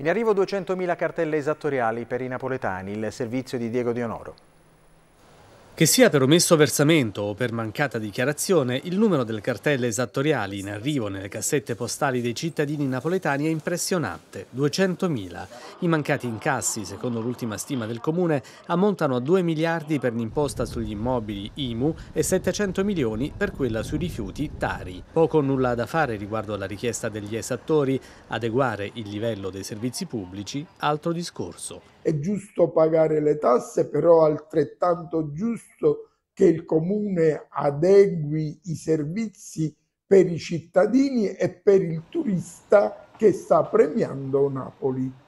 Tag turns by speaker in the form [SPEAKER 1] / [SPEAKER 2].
[SPEAKER 1] In arrivo 200.000 cartelle esattoriali per i napoletani, il servizio di Diego Dionoro.
[SPEAKER 2] Che sia per omesso versamento o per mancata dichiarazione, il numero delle cartelle esattoriali in arrivo nelle cassette postali dei cittadini napoletani è impressionante, 200.000. I mancati incassi, secondo l'ultima stima del Comune, ammontano a 2 miliardi per l'imposta sugli immobili IMU e 700 milioni per quella sui rifiuti TARI. Poco o nulla da fare riguardo alla richiesta degli esattori, adeguare il livello dei servizi pubblici, altro
[SPEAKER 3] discorso è giusto pagare le tasse, però è altrettanto giusto che il comune adegui i servizi per i cittadini e per il turista che sta premiando Napoli.